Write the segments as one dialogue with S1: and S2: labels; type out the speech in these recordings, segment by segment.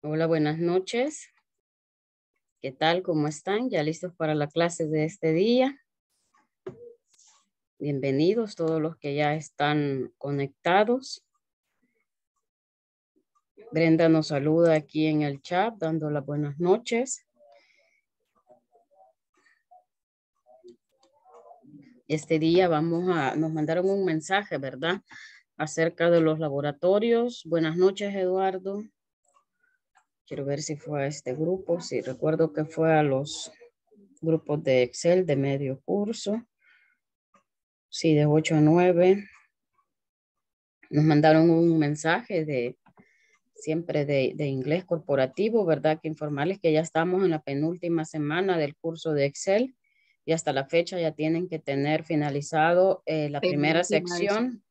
S1: Hola, buenas
S2: noches. ¿Qué tal? ¿Cómo están? ¿Ya listos para la clase de este día? Bienvenidos todos los que ya están conectados. Brenda nos saluda aquí en el chat dando las buenas noches. Este día vamos a, nos mandaron un mensaje, ¿verdad? Acerca de los laboratorios. Buenas noches, Eduardo. Quiero ver si fue a este grupo, si recuerdo que fue a los grupos de Excel de medio curso. Sí, de 8 a 9. Nos mandaron un mensaje de siempre de, inglés corporativo, ¿verdad? Que informarles que ya estamos en la penúltima semana del curso de Excel y hasta la fecha ya tienen que tener finalizado eh, la primera sección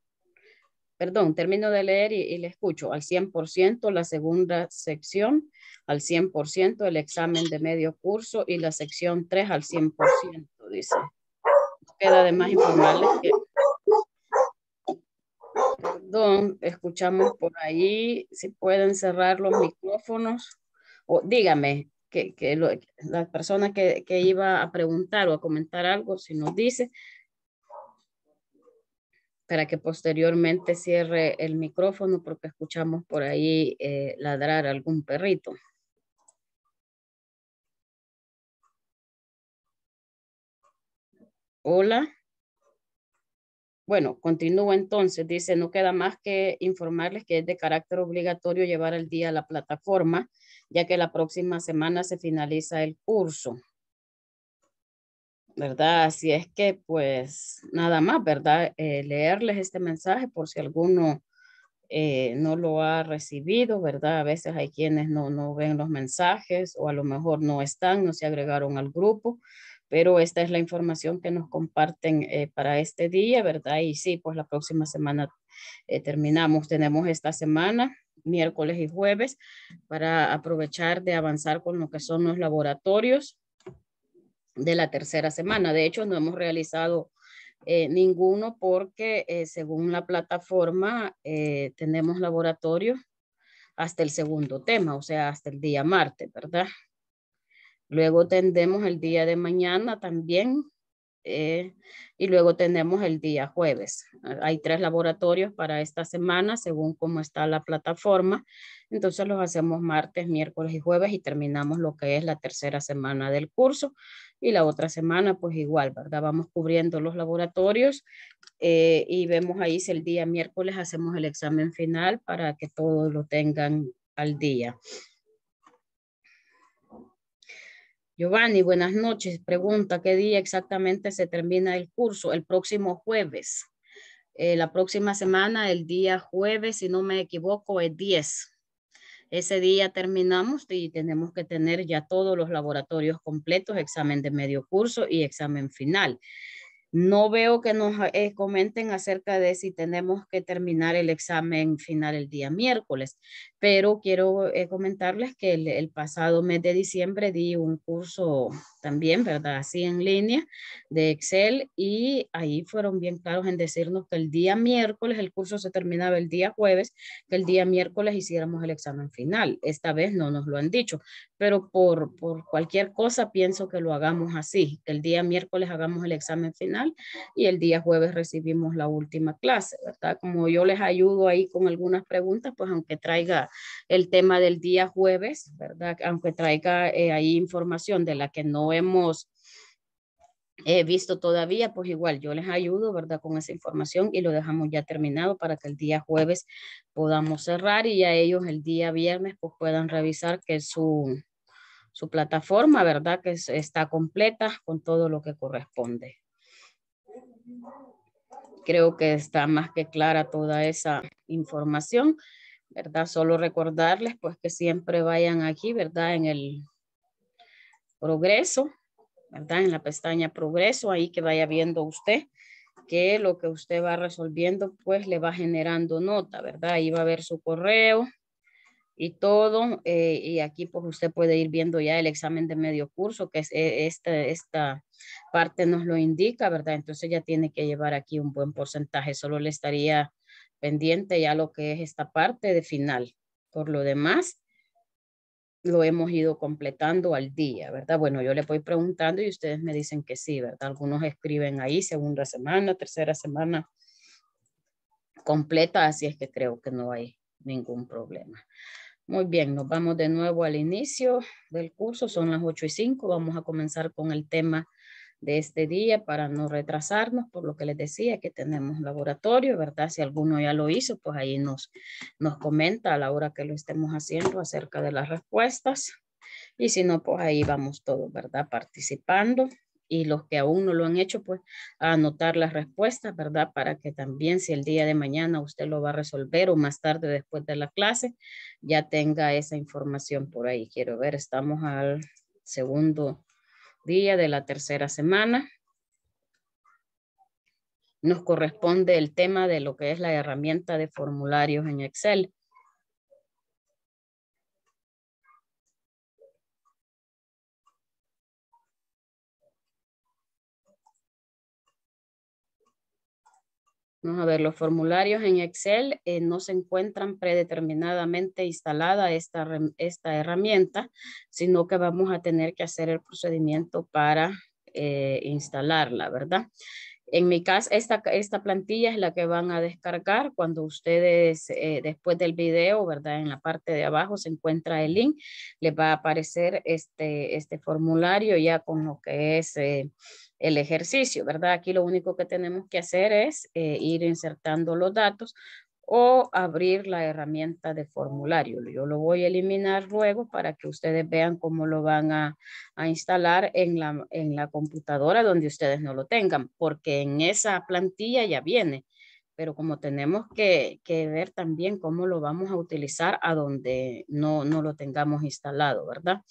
S2: perdón, termino de leer y, le escucho al 100% la segunda sección, al 100% el examen de medio curso y la sección 3 al 100%, dice. Queda más informarles que Perdón, escuchamos por ahí, si pueden cerrar los micrófonos, o dígame, que, que la persona que, que, iba a preguntar o a comentar algo, si nos dice, para que posteriormente cierre el micrófono porque escuchamos por ahí eh, ladrar algún perrito. Hola. Bueno, continúo entonces. Dice, no queda más que informarles que es de carácter obligatorio llevar el día a la plataforma, ya que la próxima semana se finaliza el curso. ¿verdad? Así es que, pues, nada más, ¿verdad? Eh, leerles este mensaje por si alguno eh, no lo ha recibido, ¿verdad? A veces hay quienes no, no ven los mensajes o a lo mejor no están, no se agregaron al grupo, pero esta es la información que nos comparten eh, para este día, ¿verdad? Y sí, pues la próxima semana terminamos, tenemos esta semana, miércoles y jueves, para aprovechar de avanzar con lo que son los laboratorios de la tercera semana. De hecho, no hemos realizado eh, ninguno porque eh, según la plataforma eh, tenemos laboratorio hasta el segundo tema, o sea, hasta el día martes, ¿verdad? Luego tendremos el día de mañana también eh, y luego tenemos el día jueves. Hay tres laboratorios para esta semana, según cómo está la plataforma. Entonces los hacemos martes, miércoles y jueves y terminamos lo que es la tercera semana del curso. Y la otra semana, pues igual, ¿verdad? Vamos cubriendo los laboratorios eh, y vemos ahí si el día miércoles hacemos el examen final para que todos lo tengan al día. Giovanni, buenas noches. Pregunta, ¿qué día exactamente se termina el curso? El próximo jueves. Eh, la próxima semana, el día jueves, si no me equivoco, es 10. Ese día terminamos y tenemos que tener ya todos los laboratorios completos, examen de medio curso y examen final. No veo que nos eh, comenten acerca de si tenemos que terminar el examen final el día miércoles pero quiero eh, comentarles que el, pasado mes de diciembre di un curso también, ¿verdad? Así en línea de Excel y ahí fueron bien claros en decirnos que el día miércoles, el curso se terminaba el día jueves, que el día miércoles hiciéramos el examen final. Esta vez no nos lo han dicho, pero por, por cualquier cosa pienso que lo hagamos así, que el día miércoles hagamos el examen final y el día jueves recibimos la última clase, ¿verdad? Como yo les ayudo ahí con algunas preguntas, pues aunque traiga el tema del día jueves, ¿verdad? Aunque traiga eh, ahí información de la que no hemos eh, visto todavía, pues igual yo les ayudo, ¿verdad? Con esa información y lo dejamos ya terminado para que el día jueves podamos cerrar y ya ellos el día viernes pues puedan revisar que su, plataforma, ¿verdad? Que está completa con todo lo que corresponde. Creo que está más que clara toda esa información. ¿verdad? Solo recordarles pues que siempre vayan aquí, ¿verdad? En el progreso, ¿verdad? En la pestaña progreso, ahí que vaya viendo usted que lo que usted va resolviendo pues le va generando nota, ¿verdad? Ahí va a ver su correo y todo, eh, y aquí pues usted puede ir viendo ya el examen de medio curso, que es eh, esta, esta parte nos lo indica, ¿verdad? Entonces ya tiene que llevar aquí un buen porcentaje, solo le estaría pendiente ya lo que es esta parte de final. Por lo demás, lo hemos ido completando al día, ¿verdad? Bueno, yo le voy preguntando y ustedes me dicen que sí, ¿verdad? Algunos escriben ahí segunda semana, tercera semana completa, así es que creo que no hay ningún problema. Muy bien, nos vamos de nuevo al inicio del curso, son las 8 y 5, vamos a comenzar con el tema de este día para no retrasarnos, por lo que les decía que tenemos laboratorio, ¿verdad? Si alguno ya lo hizo, pues ahí nos, nos comenta a la hora que lo estemos haciendo acerca de las respuestas. Y si no, pues ahí vamos todos, ¿verdad? Participando y los que aún no lo han hecho, pues anotar las respuestas, ¿verdad? Para que también si el día de mañana usted lo va a resolver o más tarde después de la clase, ya tenga esa información por ahí. Quiero ver, estamos al segundo día de la tercera semana. Nos corresponde el tema de lo que es la herramienta de formularios en Excel. Vamos a ver, los formularios en Excel eh, no se encuentran predeterminadamente instalada esta, esta herramienta, sino que vamos a tener que hacer el procedimiento para eh, instalarla, ¿verdad? En mi caso, esta, esta plantilla es la que van a descargar cuando ustedes, eh, después del video, ¿verdad? En la parte de abajo se encuentra el link, les va a aparecer este, este formulario ya con lo que es el ejercicio, ¿verdad? Aquí lo único que tenemos que hacer es eh, ir insertando los datos o abrir la herramienta de formulario. Yo lo voy a eliminar luego para que ustedes vean cómo lo van a, instalar en la, en la, computadora donde ustedes no lo tengan, porque en esa plantilla ya viene. Pero como tenemos que, ver también cómo lo vamos a utilizar a donde no, no lo tengamos instalado, ¿verdad?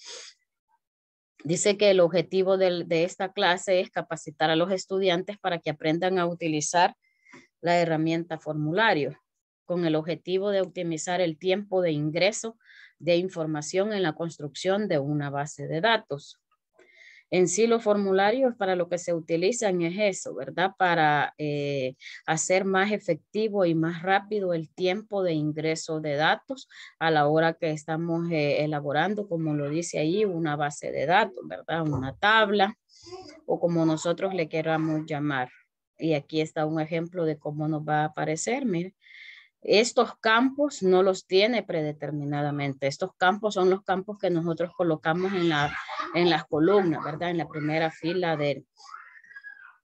S2: Dice que el objetivo de, esta clase es capacitar a los estudiantes para que aprendan a utilizar la herramienta formulario con el objetivo de optimizar el tiempo de ingreso de información en la construcción de una base de datos en sí los formularios para lo que se utilizan es eso, ¿verdad? Para eh, hacer más efectivo y más rápido el tiempo de ingreso de datos a la hora que estamos eh, elaborando, como lo dice ahí, una base de datos, ¿verdad? Una tabla o como nosotros le queramos llamar. Y aquí está un ejemplo de cómo nos va a aparecer, mire, estos campos no los tiene predeterminadamente. Estos campos son los campos que nosotros colocamos en, la, las columnas, ¿verdad? En la primera fila de,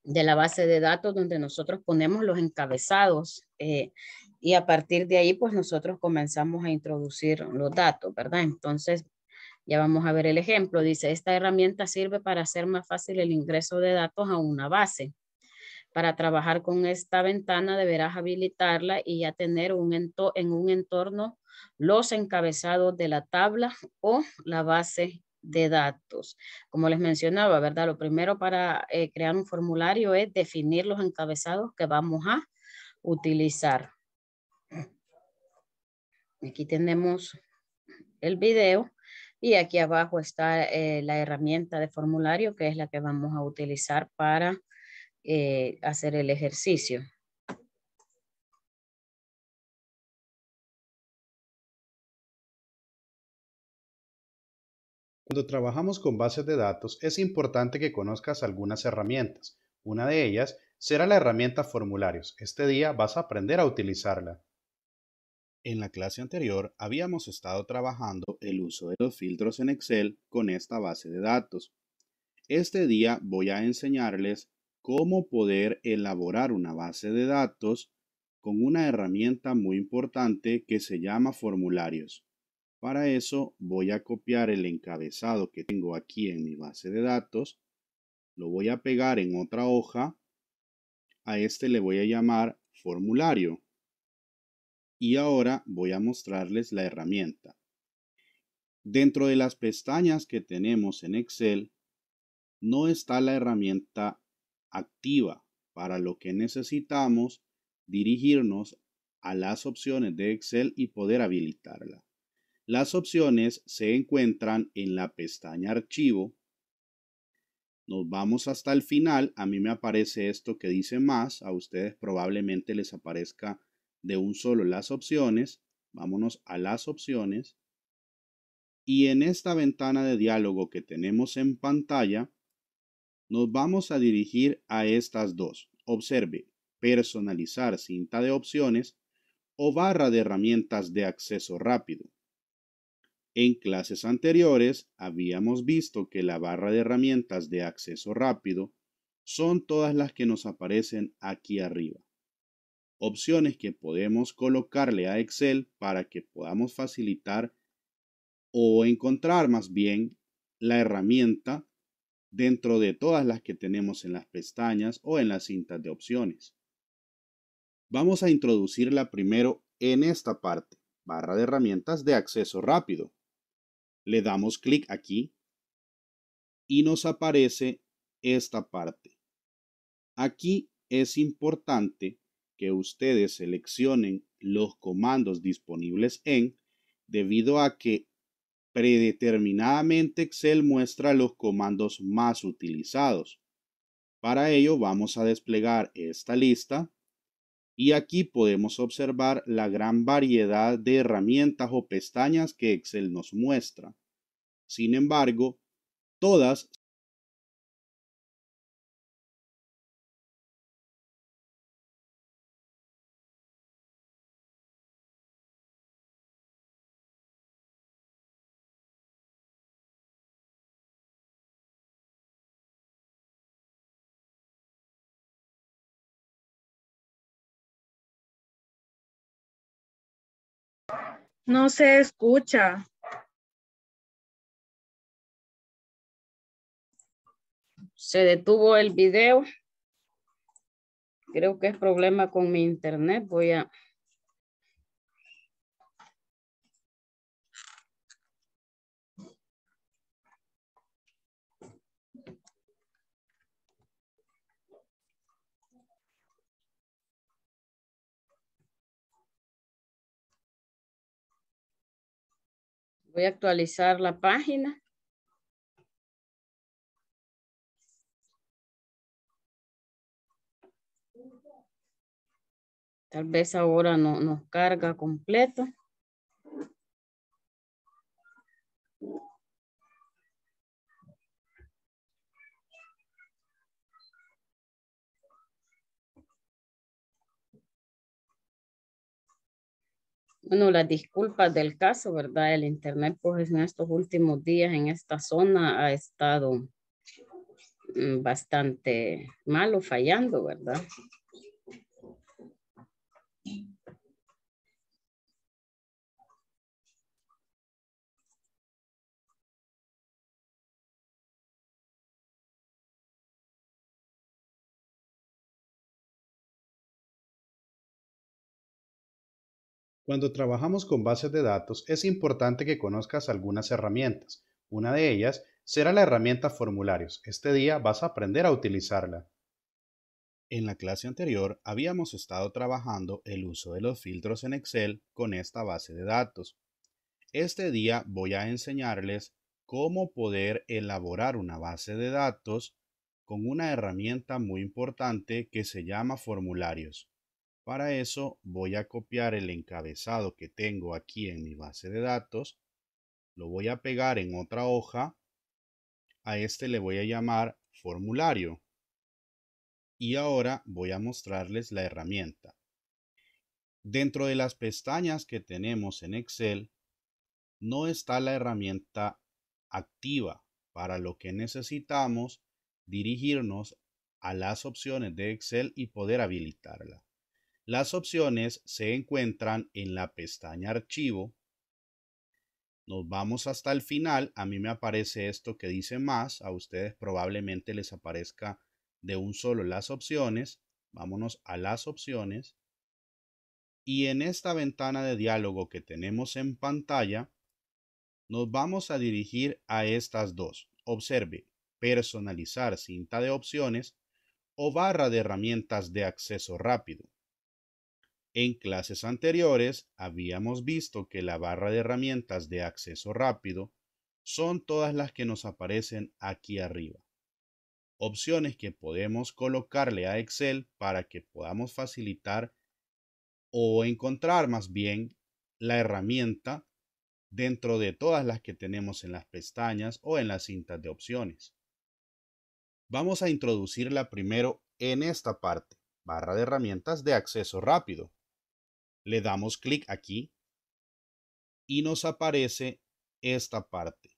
S2: la base de datos donde nosotros ponemos los encabezados eh, y a partir de ahí pues nosotros comenzamos a introducir los datos, ¿verdad? Entonces ya vamos a ver el ejemplo. Dice, esta herramienta sirve para hacer más fácil el ingreso de datos a una base. Para trabajar con esta ventana deberás habilitarla y ya tener un en un entorno los encabezados de la tabla o la base de datos. Como les mencionaba, ¿verdad? Lo primero para eh, crear un formulario es definir los encabezados que vamos a utilizar. Aquí tenemos el video y aquí abajo está eh, la herramienta de formulario que es la que vamos a utilizar para eh, hacer el ejercicio.
S3: Cuando trabajamos con bases de datos es importante que conozcas algunas herramientas. Una de ellas será la herramienta formularios. Este día vas a aprender a utilizarla. En la clase anterior habíamos estado trabajando el uso de los filtros en Excel con esta base de datos. Este día voy a enseñarles cómo poder elaborar una base de datos con una herramienta muy importante que se llama formularios. Para eso voy a copiar el encabezado que tengo aquí en mi base de datos, lo voy a pegar en otra hoja, a este le voy a llamar formulario y ahora voy a mostrarles la herramienta. Dentro de las pestañas que tenemos en Excel, no está la herramienta activa para lo que necesitamos dirigirnos a las opciones de Excel y poder habilitarla. Las opciones se encuentran en la pestaña Archivo. Nos vamos hasta el final. A mí me aparece esto que dice más. A ustedes probablemente les aparezca de un solo las opciones. Vámonos a las opciones. Y en esta ventana de diálogo que tenemos en pantalla, nos vamos a dirigir a estas dos. Observe, personalizar cinta de opciones o barra de herramientas de acceso rápido. En clases anteriores habíamos visto que la barra de herramientas de acceso rápido son todas las que nos aparecen aquí arriba. Opciones que podemos colocarle a Excel para que podamos facilitar o encontrar más bien la herramienta dentro de todas las que tenemos en las pestañas o en las cintas de opciones. Vamos a introducirla primero en esta parte, barra de herramientas de acceso rápido. Le damos clic aquí y nos aparece esta parte. Aquí es importante que ustedes seleccionen los comandos disponibles en debido a que Predeterminadamente Excel muestra los comandos más utilizados. Para ello vamos a desplegar esta lista y aquí podemos observar la gran variedad de herramientas o pestañas que Excel nos muestra. Sin embargo, todas
S1: No se escucha. Se detuvo el video. Creo que es problema con mi internet. Voy a... Voy a actualizar la página. Tal vez ahora no nos carga completo.
S2: Bueno, las disculpas del caso, ¿verdad? El Internet, pues en estos últimos días en esta zona ha estado mm, bastante malo, fallando, ¿verdad?
S3: Cuando trabajamos con bases de datos es importante que conozcas algunas herramientas. Una de ellas será la herramienta formularios. Este día vas a aprender a utilizarla. En la clase anterior habíamos estado trabajando el uso de los filtros en Excel con esta base de datos. Este día voy a enseñarles cómo poder elaborar una base de datos con una herramienta muy importante que se llama formularios. Para eso voy a copiar el encabezado que tengo aquí en mi base de datos, lo voy a pegar en otra hoja, a este le voy a llamar formulario. Y ahora voy a mostrarles la herramienta. Dentro de las pestañas que tenemos en Excel, no está la herramienta activa, para lo que necesitamos dirigirnos a las opciones de Excel y poder habilitarla. Las opciones se encuentran en la pestaña Archivo. Nos vamos hasta el final. A mí me aparece esto que dice más. A ustedes probablemente les aparezca de un solo las opciones. Vámonos a las opciones. Y en esta ventana de diálogo que tenemos en pantalla, nos vamos a dirigir a estas dos. Observe, personalizar cinta de opciones o barra de herramientas de acceso rápido. En clases anteriores habíamos visto que la barra de herramientas de acceso rápido son todas las que nos aparecen aquí arriba. Opciones que podemos colocarle a Excel para que podamos facilitar o encontrar más bien la herramienta dentro de todas las que tenemos en las pestañas o en las cintas de opciones. Vamos a introducirla primero en esta parte, barra de herramientas de acceso rápido. Le damos clic aquí y nos aparece esta parte.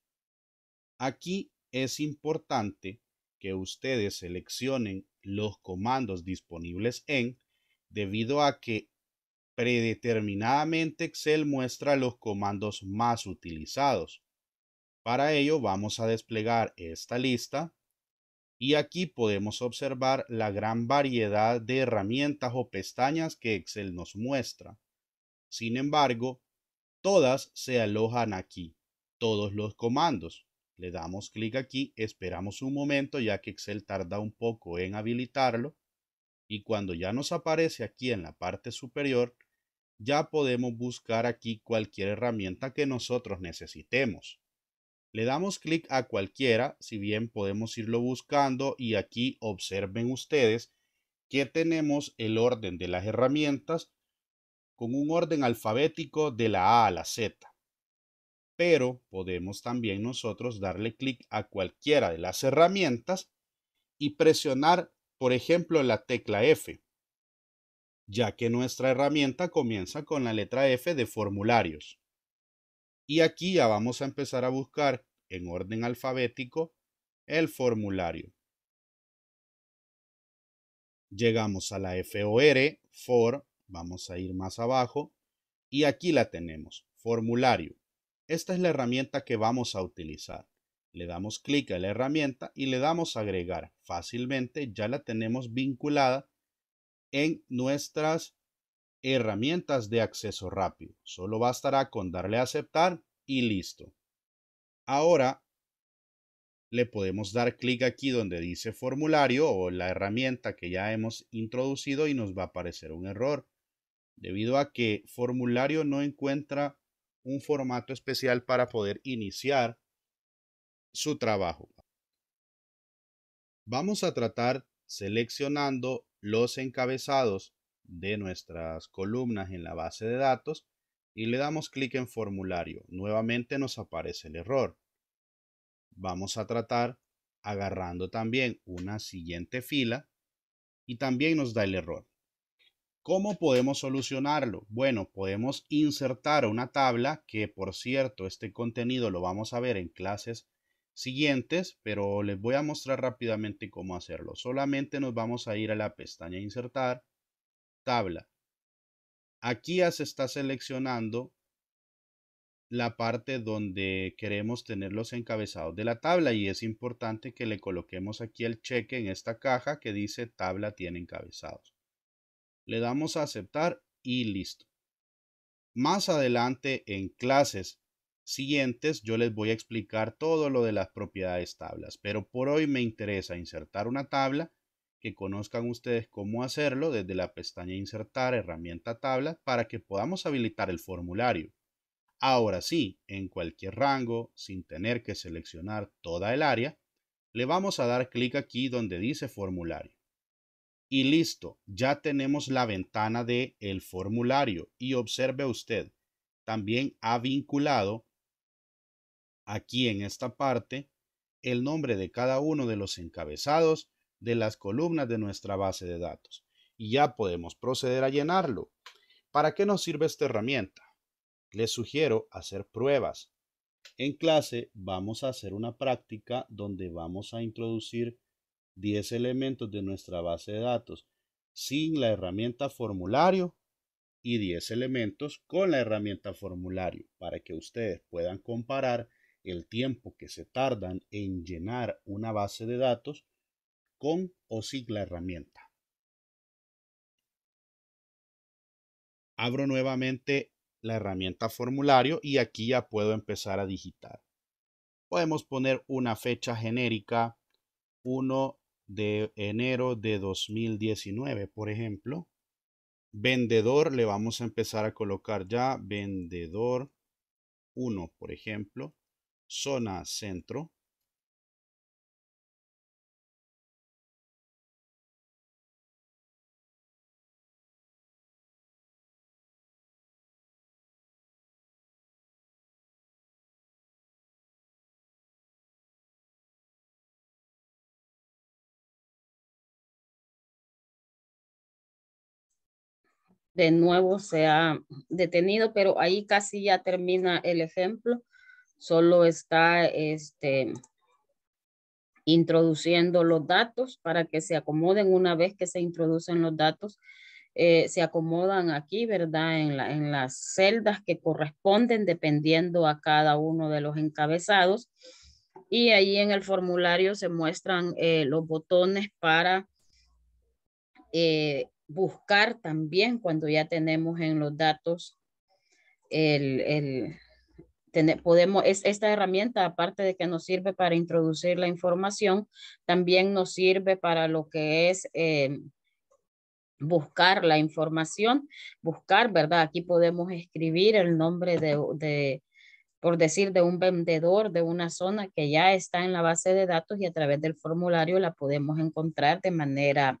S3: Aquí es importante que ustedes seleccionen los comandos disponibles en debido a que predeterminadamente Excel muestra los comandos más utilizados. Para ello vamos a desplegar esta lista y aquí podemos observar la gran variedad de herramientas o pestañas que Excel nos muestra. Sin embargo, todas se alojan aquí, todos los comandos. Le damos clic aquí, esperamos un momento ya que Excel tarda un poco en habilitarlo y cuando ya nos aparece aquí en la parte superior, ya podemos buscar aquí cualquier herramienta que nosotros necesitemos. Le damos clic a cualquiera, si bien podemos irlo buscando y aquí observen ustedes que tenemos el orden de las herramientas con un orden alfabético de la A a la Z. Pero podemos también nosotros darle clic a cualquiera de las herramientas y presionar, por ejemplo, la tecla F, ya que nuestra herramienta comienza con la letra F de formularios. Y aquí ya vamos a empezar a buscar en orden alfabético el formulario. Llegamos a la FOR, FOR, vamos a ir más abajo, y aquí la tenemos, formulario. Esta es la herramienta que vamos a utilizar. Le damos clic a la herramienta y le damos agregar. Fácilmente ya la tenemos vinculada en nuestras herramientas de acceso rápido. Solo bastará con darle a aceptar y listo. Ahora le podemos dar clic aquí donde dice formulario o la herramienta que ya hemos introducido y nos va a aparecer un error debido a que formulario no encuentra un formato especial para poder iniciar su trabajo. Vamos a tratar seleccionando los encabezados de nuestras columnas en la base de datos y le damos clic en formulario. Nuevamente nos aparece el error. Vamos a tratar agarrando también una siguiente fila y también nos da el error. ¿Cómo podemos solucionarlo? Bueno, podemos insertar una tabla que, por cierto, este contenido lo vamos a ver en clases siguientes, pero les voy a mostrar rápidamente cómo hacerlo. Solamente nos vamos a ir a la pestaña insertar, tabla. Aquí ya se está seleccionando la parte donde queremos tener los encabezados de la tabla y es importante que le coloquemos aquí el cheque en esta caja que dice tabla tiene encabezados. Le damos a aceptar y listo. Más adelante en clases siguientes yo les voy a explicar todo lo de las propiedades tablas, pero por hoy me interesa insertar una tabla que conozcan ustedes cómo hacerlo desde la pestaña Insertar herramienta tabla para que podamos habilitar el formulario. Ahora sí, en cualquier rango, sin tener que seleccionar toda el área, le vamos a dar clic aquí donde dice formulario. Y listo, ya tenemos la ventana de el formulario y observe usted, también ha vinculado aquí en esta parte el nombre de cada uno de los encabezados de las columnas de nuestra base de datos y ya podemos proceder a llenarlo. ¿Para qué nos sirve esta herramienta? Les sugiero hacer pruebas. En clase vamos a hacer una práctica donde vamos a introducir 10 elementos de nuestra base de datos sin la herramienta formulario y 10 elementos con la herramienta formulario para que ustedes puedan comparar el tiempo que se tardan en llenar una base de datos o sigla herramienta. Abro nuevamente la herramienta formulario y aquí ya puedo empezar a digitar. Podemos poner una fecha genérica, 1 de enero de 2019, por ejemplo. Vendedor, le vamos a empezar a colocar ya vendedor 1, por ejemplo. Zona centro.
S2: de nuevo se ha detenido, pero ahí casi ya termina el ejemplo. Solo está este, introduciendo los datos para que se acomoden una vez que se introducen los datos. Eh, se acomodan aquí, ¿verdad? En, la, en las celdas que corresponden dependiendo a cada uno de los encabezados. Y ahí en el formulario se muestran eh, los botones para eh, buscar también cuando ya tenemos en los datos el, podemos, es, esta herramienta, aparte de que nos sirve para introducir la información, también nos sirve para lo que es eh, buscar la información, buscar, ¿verdad? Aquí podemos escribir el nombre de, por decir, de un vendedor de una zona que ya está en la base de datos y a través del formulario la podemos encontrar de manera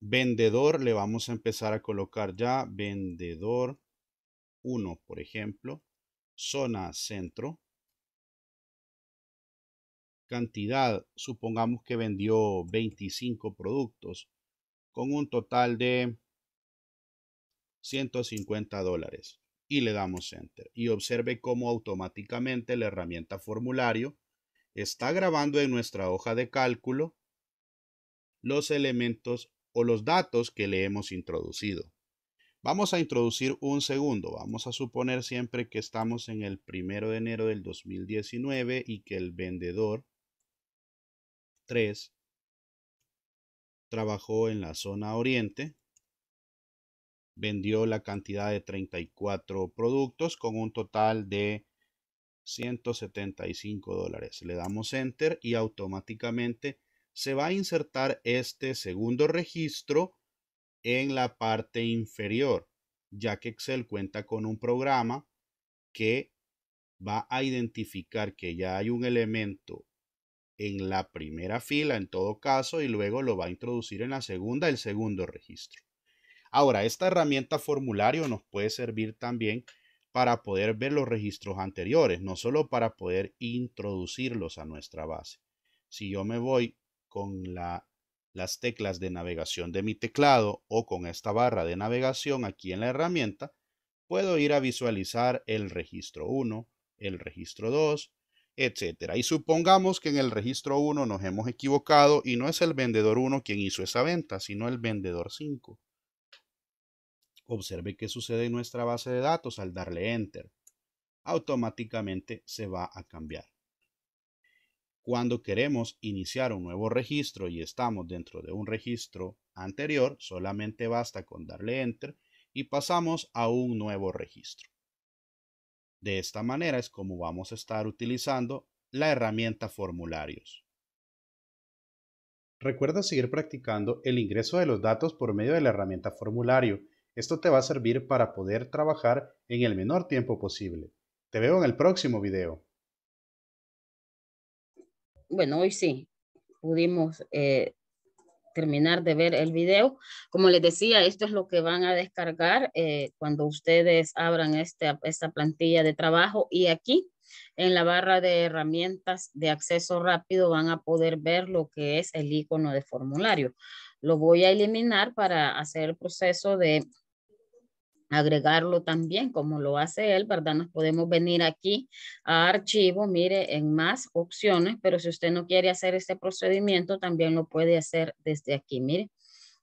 S3: vendedor le vamos a empezar a colocar ya vendedor 1, por ejemplo, zona centro. Cantidad, supongamos que vendió 25 productos con un total de 150 dólares y le damos enter. Y observe cómo automáticamente la herramienta formulario está grabando en nuestra hoja de cálculo los elementos los datos que le hemos introducido. Vamos a introducir un segundo. Vamos a suponer siempre que estamos en el primero de enero del 2019 y que el vendedor 3 trabajó en la zona oriente, vendió la cantidad de 34 productos con un total de 175 dólares. Le damos enter y automáticamente se va a insertar este segundo registro en la parte inferior, ya que Excel cuenta con un programa que va a identificar que ya hay un elemento en la primera fila en todo caso y luego lo va a introducir en la segunda, el segundo registro. Ahora, esta herramienta formulario nos puede servir también para poder ver los registros anteriores, no solo para poder introducirlos a nuestra base. Si yo me voy con las teclas de navegación de mi teclado o con esta barra de navegación aquí en la herramienta, puedo ir a visualizar el registro 1, el registro 2, etc. Y supongamos que en el registro 1 nos hemos equivocado y no es el vendedor 1 quien hizo esa venta, sino el vendedor 5. Observe qué sucede en nuestra base de datos al darle Enter. Automáticamente se va a cambiar. Cuando queremos iniciar un nuevo registro y estamos dentro de un registro anterior, solamente basta con darle Enter y pasamos a un nuevo registro. De esta manera es como vamos a estar utilizando la herramienta formularios. Recuerda seguir practicando el ingreso de los datos por medio de la herramienta formulario. Esto te va a servir para poder trabajar en el menor tiempo posible. Te veo en el próximo video bueno, hoy
S2: sí pudimos eh, terminar de ver el video. Como les decía, esto es lo que van a descargar eh, cuando ustedes abran este, esta plantilla de trabajo y aquí en la barra de herramientas de acceso rápido van a poder ver lo que es el icono de formulario. Lo voy a eliminar para hacer el proceso de agregarlo también como lo hace él, ¿verdad? Nos podemos venir aquí a archivo, mire, en más opciones, pero si usted no quiere hacer este procedimiento, también lo puede hacer desde aquí, mire.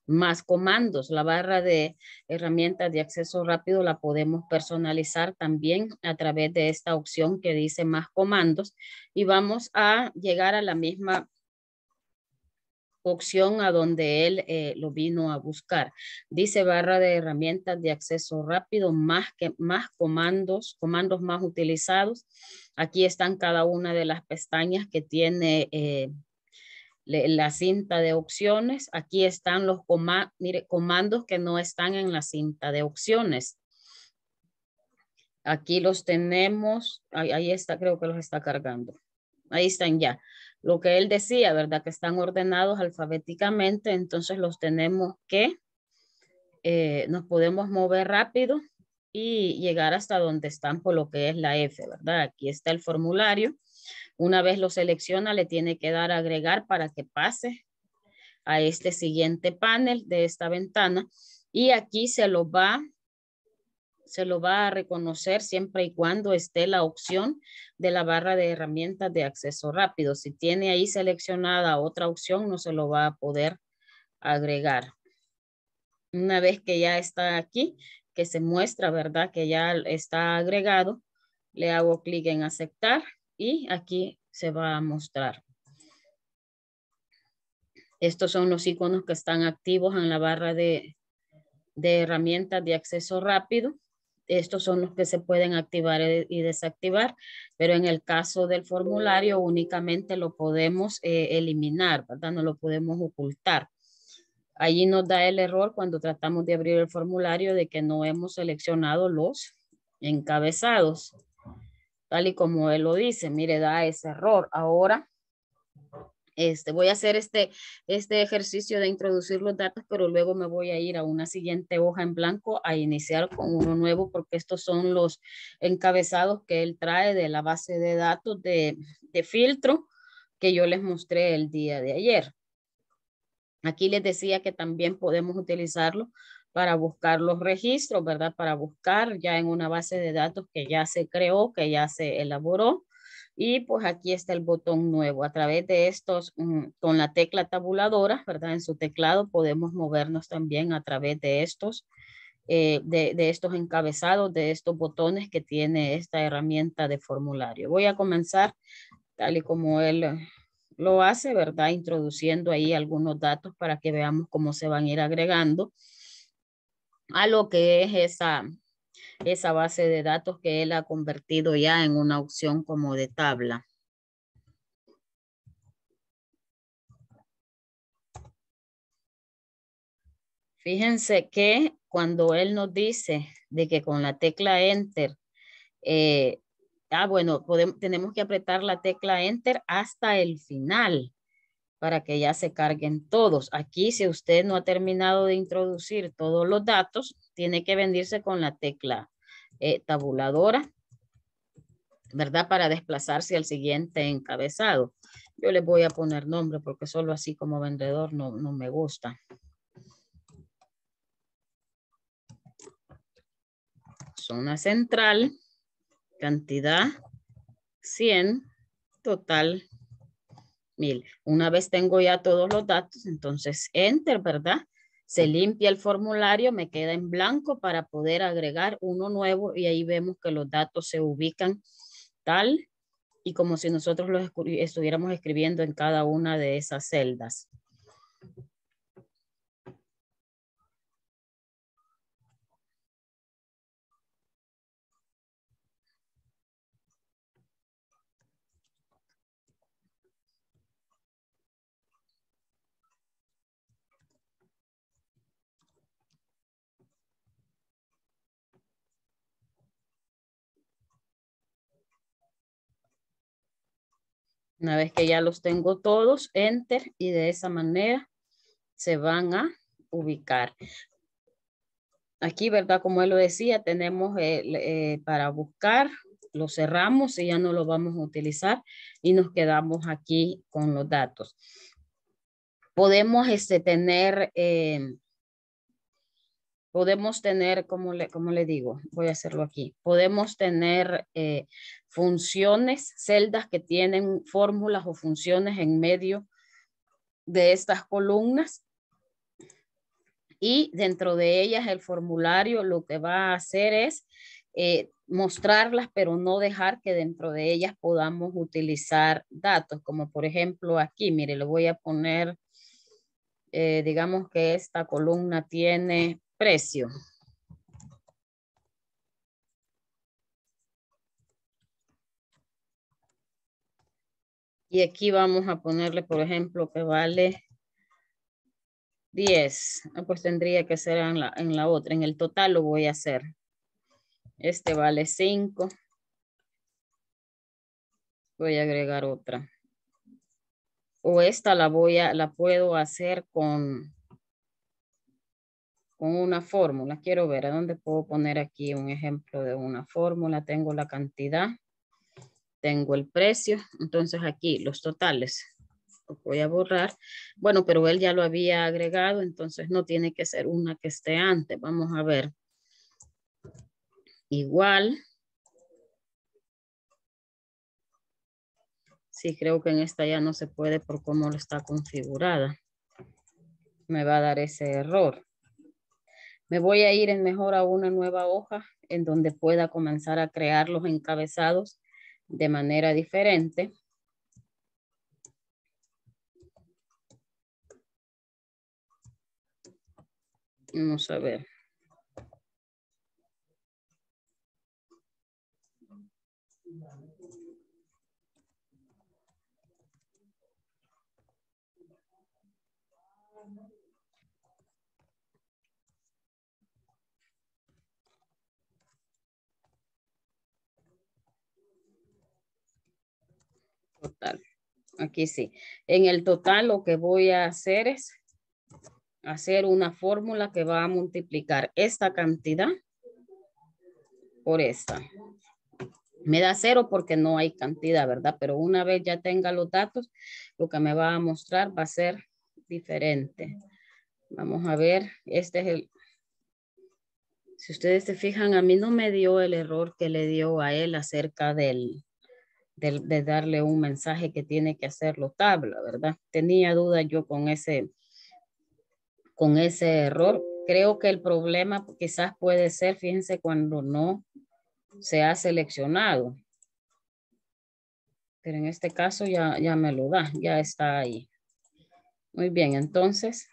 S2: Más comandos, la barra de herramientas de acceso rápido la podemos personalizar también a través de esta opción que dice más comandos y vamos a llegar a la misma opción a donde él eh, lo vino a buscar. Dice barra de herramientas de acceso rápido, más, que, más comandos, comandos más utilizados. Aquí están cada una de las pestañas que tiene eh, la cinta de opciones. Aquí están los comandos que no están en la cinta de opciones. Aquí los tenemos, ahí está, creo que los está cargando ahí están ya. Lo que él decía, ¿verdad? Que están ordenados alfabéticamente, entonces los tenemos que, eh, nos podemos mover rápido y llegar hasta donde están por lo que es la F, ¿verdad? Aquí está el formulario. Una vez lo selecciona, le tiene que dar agregar para que pase a este siguiente panel de esta ventana y aquí se lo va se lo va a reconocer siempre y cuando esté la opción de la barra de herramientas de acceso rápido. Si tiene ahí seleccionada otra opción, no se lo va a poder agregar. Una vez que ya está aquí, que se muestra, ¿verdad? Que ya está agregado, le hago clic en aceptar y aquí se va a mostrar. Estos son los iconos que están activos en la barra de, de herramientas de acceso rápido estos son los que se pueden activar eh, y desactivar, pero en el caso del formulario únicamente lo podemos eh, eliminar, ¿verdad? No lo podemos ocultar. Allí nos da el error cuando tratamos de abrir el formulario de que no hemos seleccionado los encabezados. Tal y como él lo dice, mire, da ese error. Ahora este, voy a hacer este, este ejercicio de introducir los datos, pero luego me voy a ir a una siguiente hoja en blanco a iniciar con uno nuevo, porque estos son los encabezados que él trae de la base de datos de, de filtro que yo les mostré el día de ayer. Aquí les decía que también podemos utilizarlo para buscar los registros, ¿verdad? Para buscar ya en una base de datos que ya se creó, que ya se elaboró. Y pues aquí está el botón nuevo. A través de estos, mm, con la tecla tabuladora, ¿verdad? En su teclado podemos movernos también a través de estos, eh, de, de estos encabezados, de estos botones que tiene esta herramienta de formulario. Voy a comenzar tal y como él eh, lo hace, ¿verdad? Introduciendo ahí algunos datos para que veamos cómo se van a ir agregando a lo que es esa, esa base de datos que él ha convertido ya en una opción como de tabla. Fíjense que cuando él nos dice de que con la tecla Enter, eh, ah, bueno, tenemos que apretar la tecla Enter hasta el final para que ya se carguen todos. Aquí, si usted no ha terminado de introducir todos los datos, tiene que vendirse con la tecla eh, tabuladora, ¿verdad? Para desplazarse al siguiente encabezado. Yo le voy a poner nombre porque solo así como vendedor no, no me gusta. Zona central, cantidad 100, total 1000. Una vez tengo ya todos los datos, entonces enter, ¿verdad? se limpia el formulario, me queda en blanco para poder agregar uno nuevo y ahí vemos que los datos se ubican tal y como si nosotros los estuviéramos escribiendo en cada una de esas celdas. Una vez que ya los tengo todos, enter y de esa manera se van a ubicar. Aquí, ¿verdad? Como él lo decía, tenemos eh, eh, para buscar, lo cerramos y ya no lo vamos a utilizar y nos quedamos aquí con los datos. Podemos este, tener... Eh, podemos tener, como le, como le digo, voy a hacerlo aquí, podemos tener eh, funciones, celdas que tienen fórmulas o funciones en medio de estas columnas y dentro de ellas el formulario lo que va a hacer es eh, mostrarlas, pero no dejar que dentro de ellas podamos utilizar datos, como por ejemplo aquí, mire, le voy a poner, eh, digamos que esta columna tiene Precio. Y aquí vamos a ponerle, por ejemplo, que vale 10. Ah, pues tendría que ser en la, en la otra. En el total lo voy a hacer. Este vale 5. Voy a agregar otra. O esta la voy a, la puedo hacer con, con una fórmula. Quiero ver a dónde puedo poner aquí un ejemplo de una fórmula. Tengo la cantidad, tengo el precio. Entonces aquí los totales. voy a borrar. Bueno, pero él ya lo había agregado, entonces no tiene que ser una que esté antes. Vamos a ver. Igual. Sí, creo que en esta ya no se puede por cómo lo está configurada. Me va a dar ese error. Me voy a ir en mejor a una nueva hoja en donde pueda comenzar a crear los encabezados de manera diferente.
S1: Vamos a ver.
S2: total. Aquí sí. En el total lo que voy a hacer es hacer una fórmula que va a multiplicar esta cantidad por esta. Me da cero porque no hay cantidad, ¿verdad? Pero una vez ya tenga los datos, lo que me va a mostrar va a ser diferente. Vamos a ver, este es el... Si ustedes se fijan, a mí no me dio el error que le dio a él acerca del, de, darle un mensaje que tiene que hacerlo tabla, ¿verdad? Tenía duda yo con ese, con ese error. Creo que el problema quizás puede ser, fíjense, cuando no se ha seleccionado. Pero en este caso ya, ya me lo da, ya está ahí. Muy bien, entonces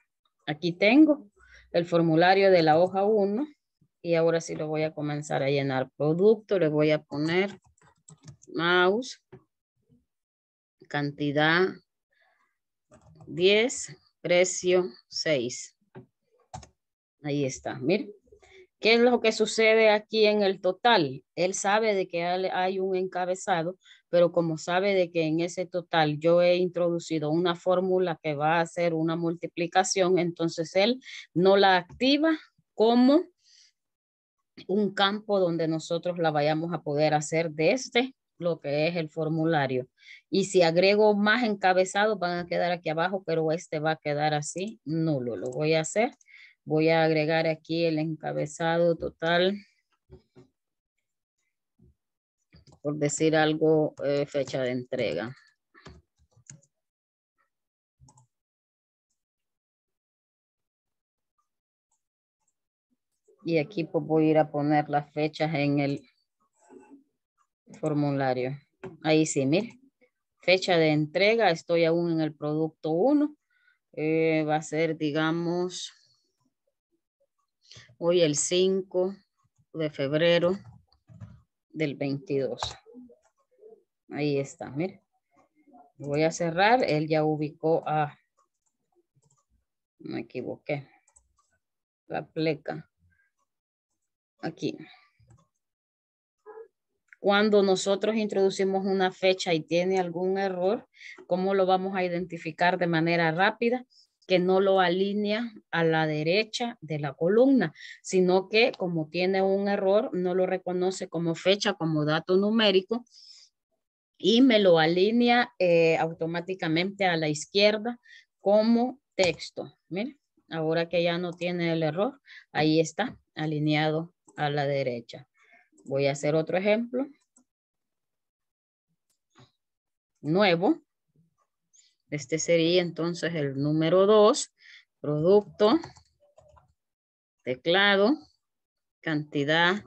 S2: aquí tengo el formulario de la hoja 1 y ahora sí lo voy a comenzar a llenar. Producto, le voy a poner mouse, cantidad 10, precio 6. Ahí está, miren. ¿Qué es lo que sucede aquí en el total? Él sabe de que hay un encabezado, pero como sabe de que en ese total yo he introducido una fórmula que va a hacer una multiplicación, entonces él no la activa como un campo donde nosotros la vayamos a poder hacer de este lo que es el formulario. Y si agrego más encabezado van a quedar aquí abajo, pero este va a quedar así, nulo. Lo voy a hacer. Voy a agregar aquí el encabezado total. Por decir algo, eh, fecha de entrega. Y aquí pues voy a ir a poner las fechas en el formulario. Ahí sí, mire. Fecha de entrega, estoy aún en el producto 1. Eh, va a ser, digamos, hoy el 5 de febrero del 22. Ahí está, mire. Voy a cerrar, él ya ubicó a... Me equivoqué. La pleca. Aquí. Cuando nosotros introducimos una fecha y tiene algún error, ¿cómo lo vamos a identificar de manera rápida? que no lo alinea a la derecha de la columna, sino que como tiene un error, no lo reconoce como fecha, como dato numérico, y me lo alinea eh, automáticamente a la izquierda como texto. ahora que ya no tiene el error, ahí está alineado a la derecha. Voy a hacer otro ejemplo. Nuevo. Este sería entonces el número 2. Producto. Teclado. Cantidad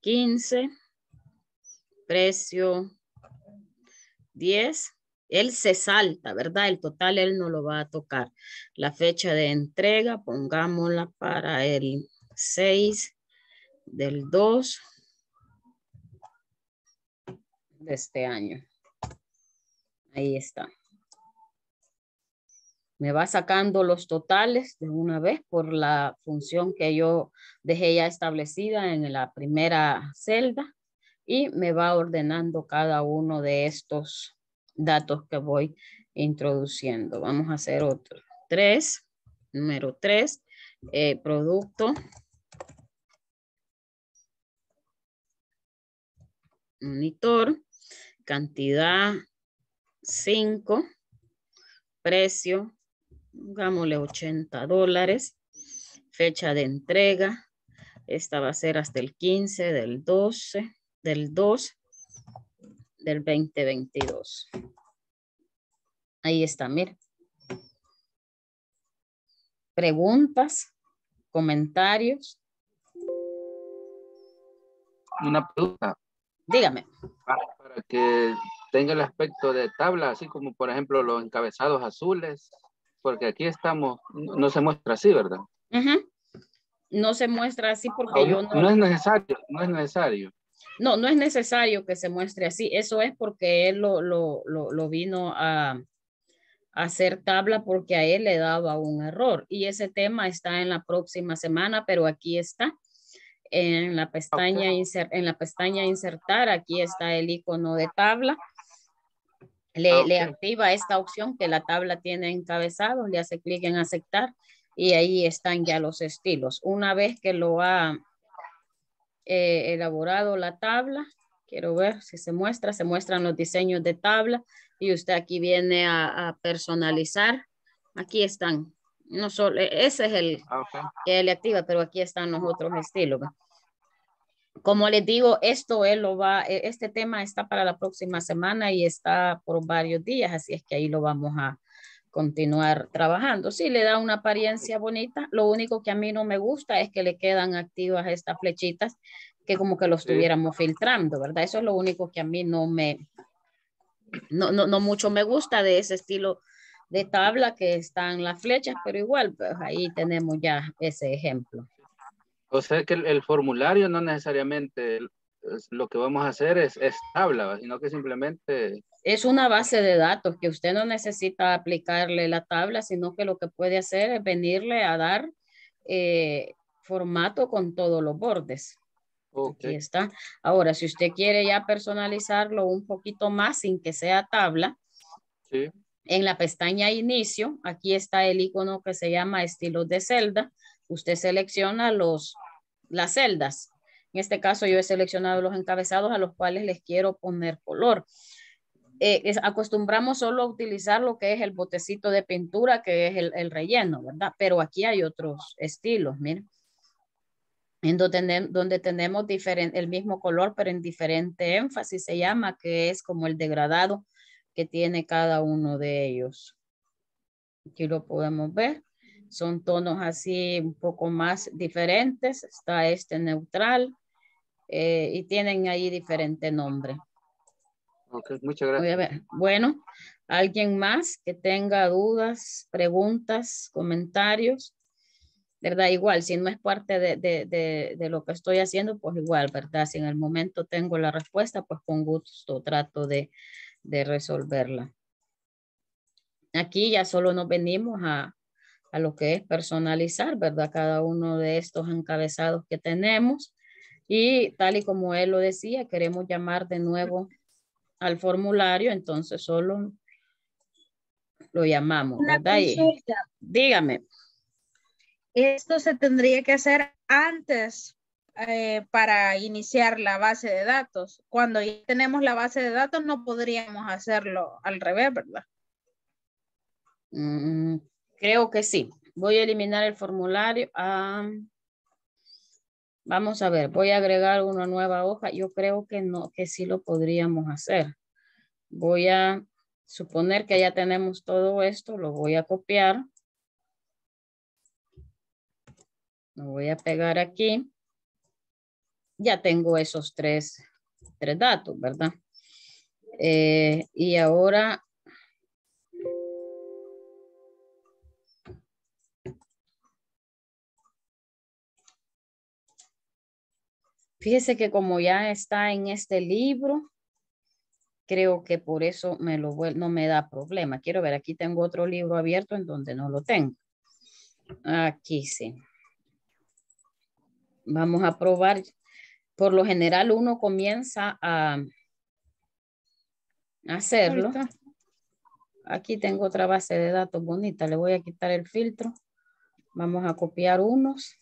S2: 15. Precio 10. Él se salta, ¿verdad? El total él no lo va a tocar. La fecha de entrega, pongámosla para el 6 del 2 de este año. Ahí está. Me va sacando los totales de una vez por la función que yo dejé ya establecida en la primera celda y me va ordenando cada uno de estos datos que voy introduciendo. Vamos a hacer otro. tres número tres eh, producto.
S1: Monitor
S2: cantidad 5, precio, pongámosle 80 dólares, fecha de entrega, esta va a ser hasta el 15 del 12, del 2 del 2022. Ahí está, mira. Preguntas, comentarios.
S1: Una pregunta.
S3: Dígame. Ah, para, que tenga el aspecto de tabla, así como por ejemplo los encabezados azules, porque aquí estamos, no se muestra así, ¿verdad? No
S2: se muestra así porque yo no... No es
S3: necesario, no es necesario.
S2: No, no es necesario que se muestre así. Eso es porque él lo, vino a, a, hacer tabla porque a él le daba un error. Y ese tema está en la próxima semana, pero aquí está. En la pestaña, insert, en la pestaña insertar, aquí está el icono de tabla. Le, ah, activa esta opción que la tabla tiene encabezado, le hace clic en aceptar y ahí están ya los estilos. Una vez que lo ha eh, elaborado la tabla, quiero ver si se muestra, se muestran los diseños de tabla y usted aquí viene a personalizar. Aquí están no solo, e, ese es el ah, que le activa, pero aquí están los otros estilos. Como les digo, esto él lo va, e, este tema está para la próxima semana y está por varios días, así es que ahí lo vamos a continuar trabajando. Sí, le da una apariencia bonita. Lo único que a mí no me gusta es que le quedan activas estas flechitas que como que lo estuviéramos filtrando, ¿verdad? Eso es lo único que a mí no me, no, no mucho me gusta de ese estilo de tabla que están las flechas, pero igual, pues ahí tenemos ya ese ejemplo.
S3: O sea que el, formulario no necesariamente lo que vamos a hacer es, tabla, sino que simplemente...
S2: Es una base de datos que usted no necesita aplicarle la tabla, sino que lo que puede hacer es venirle a dar eh, formato con todos los bordes. Okay. Aquí está. Ahora, si usted quiere ya personalizarlo un poquito más sin que sea tabla, sí. En la pestaña Inicio, aquí está el icono que se llama Estilos de celda. Usted selecciona los, las celdas. En este caso yo he seleccionado los encabezados a los cuales les quiero poner color. Eh, acostumbramos solo a utilizar lo que es el botecito de pintura, que es el, relleno, ¿verdad? Pero aquí hay otros estilos, miren. En donde, donde tenemos diferente, el mismo color, pero en diferente énfasis se llama, que es como el degradado que tiene cada uno de ellos. Aquí lo podemos ver. Son tonos así un poco más diferentes. Está este neutral eh, y tienen ahí diferente nombre. muchas gracias. Bueno, alguien más que tenga dudas, preguntas, comentarios. ¿verdad? Igual, si no es parte de, lo que estoy haciendo, pues igual, ¿verdad? Si en el momento tengo la respuesta, pues con gusto trato de, de resolverla. Aquí ya solo nos venimos a, a lo que es personalizar, ¿verdad? Cada uno de estos encabezados que tenemos. Y tal y como él lo decía, queremos llamar de nuevo al formulario, entonces solo lo llamamos, ¿verdad? dígame. Esto se tendría que hacer antes eh, para iniciar la base de datos. Cuando ya tenemos la base de datos no podríamos hacerlo al revés, ¿verdad? Mm, creo que sí. Voy a eliminar el formulario. Ah, vamos a ver, voy a agregar una nueva hoja. Yo creo que no, que sí lo podríamos hacer. Voy a suponer que ya tenemos todo esto, lo voy a copiar. Lo voy a pegar aquí ya tengo esos tres, datos, ¿verdad? Eh, y ahora... Fíjese que como ya está en este libro, creo que por eso me lo, no me da problema. Quiero ver, aquí tengo otro libro abierto en donde no lo tengo. Aquí sí. Vamos a probar por lo general uno comienza a hacerlo. Aquí tengo otra base de datos bonita. Le voy a quitar el filtro. Vamos a copiar unos.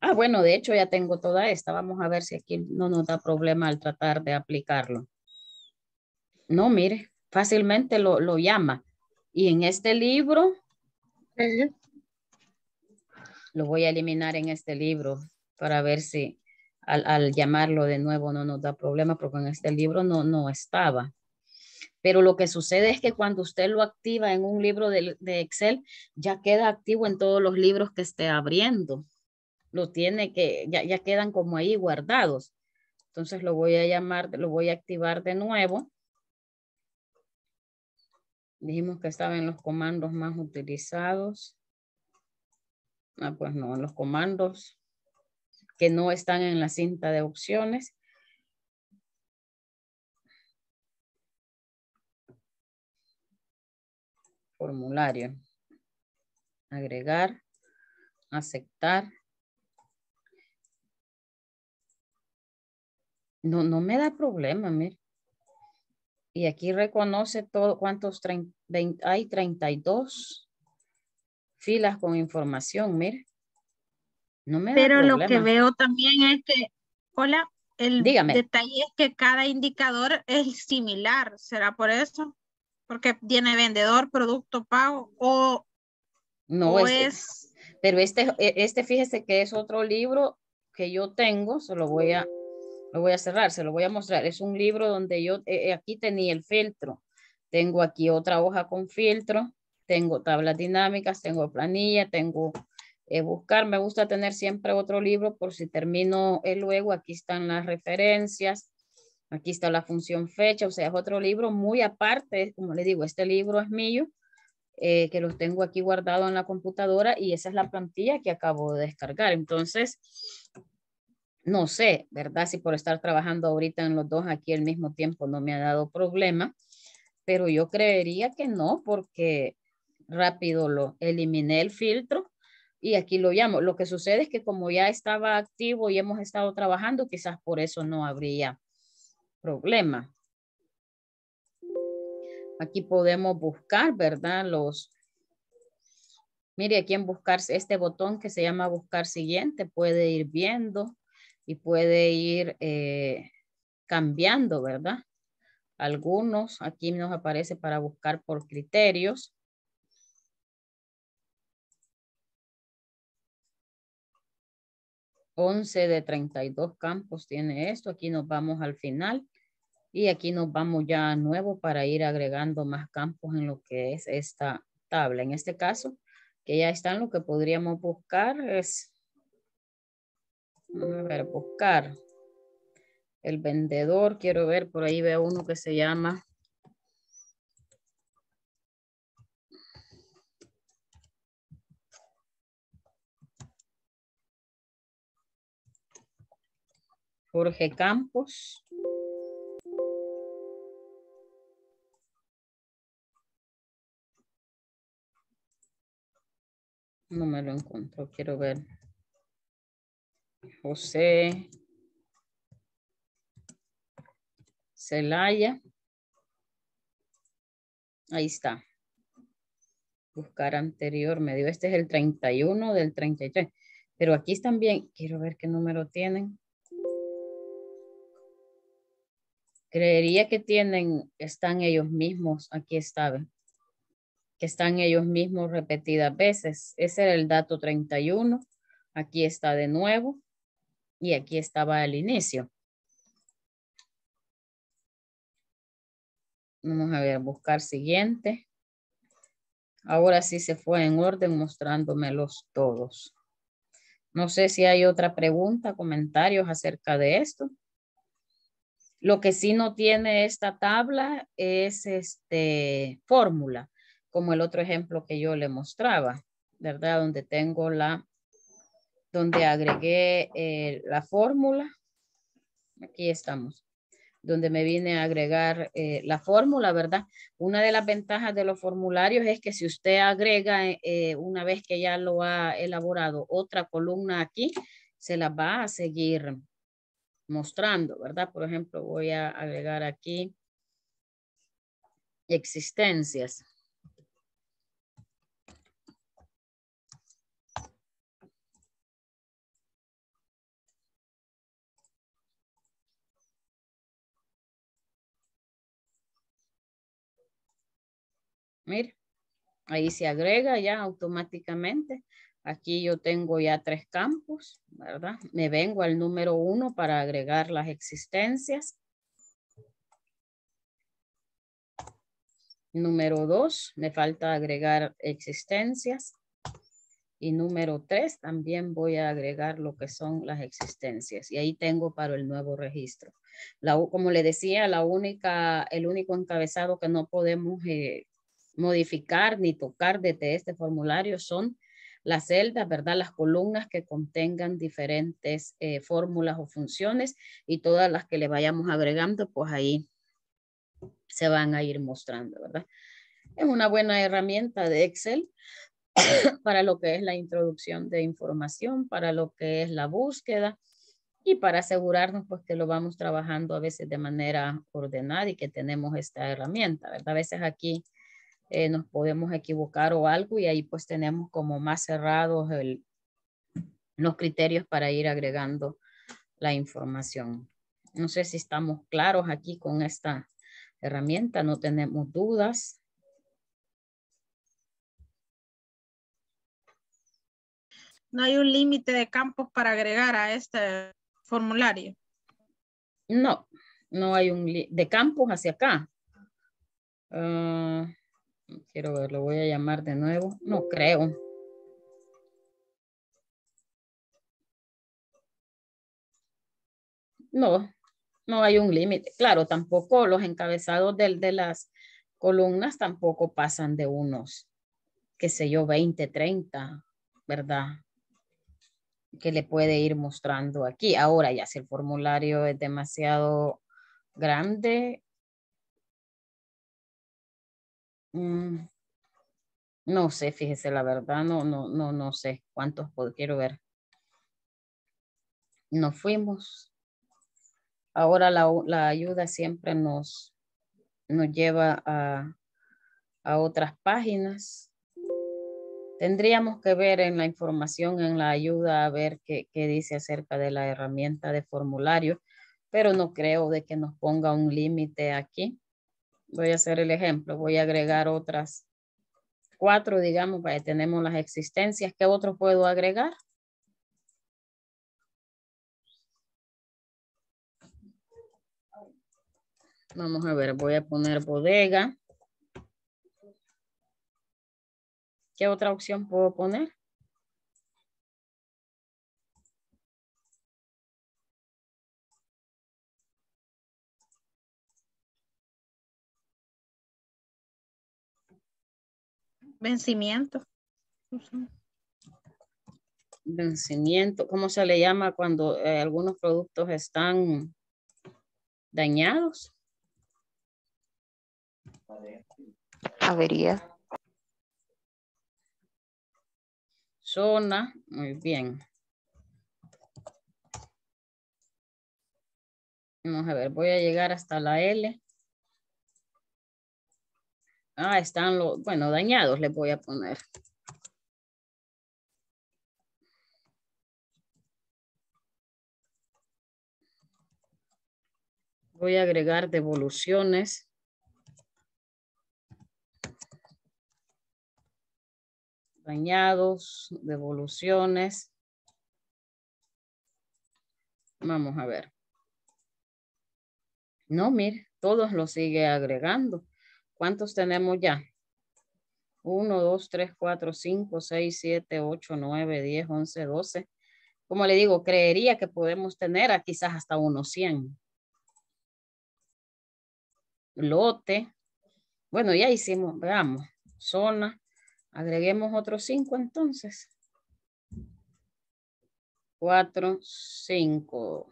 S2: Ah, bueno, de hecho ya tengo toda esta. Vamos a ver si aquí no nos da problema al tratar de aplicarlo. No, mire, fácilmente lo, lo llama. Y en este libro, lo voy a eliminar en este libro para ver si, al, llamarlo de nuevo no nos da problema porque en este libro no, no estaba. Pero lo que sucede es que cuando usted lo activa en un libro de, Excel, ya queda activo en todos los libros que esté abriendo. Lo tiene que, ya, ya quedan como ahí guardados. Entonces lo voy a llamar, lo voy a activar de nuevo. Dijimos que estaba en los comandos más utilizados. Ah, pues no, en los comandos que no están en la cinta de opciones.
S1: Formulario. Agregar, aceptar.
S2: No, no me da problema, mire. Y aquí reconoce todo, cuántos hay 32 filas con información, mire. Pero lo que veo también es que, hola, el detalle es que cada indicador es similar. ¿Será por eso? Porque tiene vendedor, producto pago o no este, es... Pero este, e, este, fíjese que es otro libro que yo tengo, se lo voy a, lo voy a cerrar, se lo voy a mostrar. Es un libro donde yo, e, e, aquí tenía el filtro, tengo aquí otra hoja con filtro, tengo tablas dinámicas, tengo planilla, tengo eh, buscar. Me gusta tener siempre otro libro por si termino luego. Aquí están las referencias. Aquí está la función fecha, o sea, es otro libro muy aparte, como le digo, este libro es mío, eh, que lo tengo aquí guardado en la computadora y esa es la plantilla que acabo de descargar. Entonces, no sé, ¿verdad? Si por estar trabajando ahorita en los dos aquí al mismo tiempo no me ha dado problema, pero yo creería que no, porque rápido lo eliminé el filtro y aquí lo llamo. Lo que sucede es que como ya estaba activo y hemos estado trabajando, quizás por eso no habría problema. Aquí podemos buscar, ¿verdad? Los, mire, aquí en buscar este botón que se llama buscar siguiente, puede ir viendo y puede ir eh, cambiando, ¿verdad? Algunos, aquí nos aparece para buscar por criterios 11 de 32 campos tiene esto. Aquí nos vamos al final y aquí nos vamos ya nuevo para ir agregando más campos en lo que es esta tabla. En este caso, que ya están lo que podríamos buscar es, a ver, buscar el vendedor. Quiero ver, por ahí veo uno que se llama
S1: Jorge Campos. No me lo encuentro, quiero ver. José
S2: Celaya. Ahí está. Buscar anterior, me dio este es el 31 del 33. Pero aquí también, quiero ver qué número tienen. Creería que tienen, están ellos mismos, aquí está, que están ellos mismos repetidas veces. Ese era el dato 31. Aquí está de nuevo y aquí estaba el inicio.
S1: Vamos a ver, buscar siguiente.
S2: Ahora sí se fue en orden mostrándomelos todos. No sé si hay otra pregunta, comentarios acerca de esto. Lo que sí no tiene esta tabla es este fórmula, como el otro ejemplo que yo le mostraba, ¿verdad? Donde tengo la, donde agregué eh, la fórmula. Aquí estamos donde me vine a agregar eh, la fórmula, ¿verdad? Una de las ventajas de los formularios es que si usted agrega, eh, una vez que ya lo ha elaborado, otra columna aquí, se la va a seguir mostrando, ¿verdad? Por ejemplo, voy a agregar aquí existencias. Mira, ahí se agrega ya automáticamente. Aquí yo tengo ya tres campos, ¿verdad? Me vengo al número uno para agregar las existencias. Número dos, me falta agregar existencias. Y número tres, también voy a agregar lo que son las existencias. Y ahí tengo para el nuevo registro. como le decía, la única, el único encabezado que no podemos eh, modificar ni tocar desde este formulario son las celdas, ¿verdad? Las columnas que contengan diferentes eh, fórmulas o funciones y todas las que le vayamos agregando, pues ahí se van a ir mostrando, ¿verdad? Es una buena herramienta de Excel para lo que es la introducción de información, para lo que es la búsqueda y para asegurarnos pues que lo vamos trabajando a veces de manera ordenada y que tenemos esta herramienta, ¿verdad? A veces aquí eh, nos podemos equivocar o algo y ahí pues tenemos como más cerrados los criterios para ir agregando la información. No sé si estamos claros aquí con esta herramienta, no tenemos dudas.
S1: no hay un límite de campos
S2: para agregar a este formulario. No, no hay un de campos hacia acá. Ah, Quiero ver, lo voy a llamar de nuevo. No creo. No, no hay un límite. Claro, tampoco los encabezados de, de las columnas tampoco pasan de unos, qué sé yo, 20, 30, ¿verdad? Que le puede ir mostrando aquí. Ahora ya si el formulario es demasiado grande, Mm, no sé, fíjese, la verdad, no, no, no, no sé cuántos quiero ver. No fuimos. Ahora la, ayuda siempre nos, nos lleva a, otras páginas. Tendríamos que ver en la información, en la ayuda, a ver qué, qué, dice acerca de la herramienta de formulario, pero no creo de que nos ponga un límite aquí voy a hacer el ejemplo, voy a agregar otras cuatro, digamos, para que tenemos las existencias. ¿Qué otro puedo agregar?
S1: Vamos a ver, voy a poner bodega. ¿Qué otra opción puedo poner?
S2: Vencimiento. Vencimiento, ¿cómo se le llama cuando eh, algunos productos están dañados? Avería.
S1: Zona, muy bien. Vamos a ver, voy a llegar hasta la L. Ah, están los, bueno, dañados les voy a poner. Voy a agregar devoluciones. Dañados, devoluciones.
S2: Vamos a ver. No, mire, todos los sigue agregando. ¿Cuántos tenemos ya? 1, 2, 3, 4, 5, 6, 7, 8, 9, 10, 11, 12. Como le digo, creería que podemos tener a quizás hasta unos 100. Lote. Bueno, ya hicimos, veamos, zona. Agreguemos otros 5 entonces.
S1: 4, 5.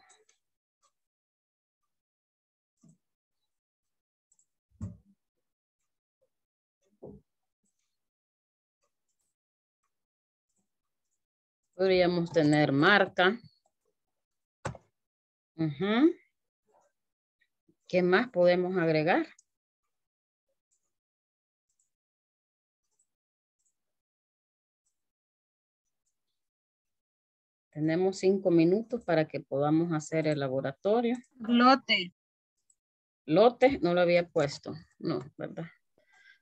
S1: Podríamos tener marca. ¿Qué más podemos agregar? Tenemos
S2: cinco minutos para que podamos hacer el laboratorio.
S1: Lote.
S2: Lote, no lo había puesto. No, ¿verdad?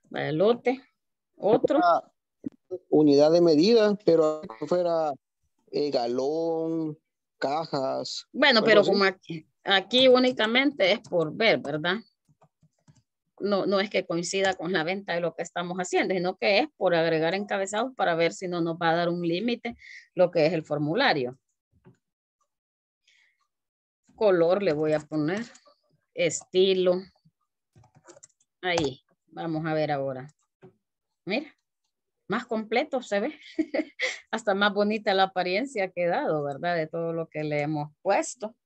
S2: Vale, lote. Otro. Unidad de medida, pero fuera eh, galón, cajas. Bueno, pero como aquí, aquí únicamente es por ver, ¿verdad? No, no es que coincida con la venta de lo que estamos haciendo, sino que es por agregar encabezados para ver si no nos va a dar un límite lo que es el formulario. Color le voy a poner, estilo. Ahí, vamos a ver ahora. Mira más completo se ve, hasta más bonita la apariencia ha quedado ¿verdad? De todo lo que le hemos puesto.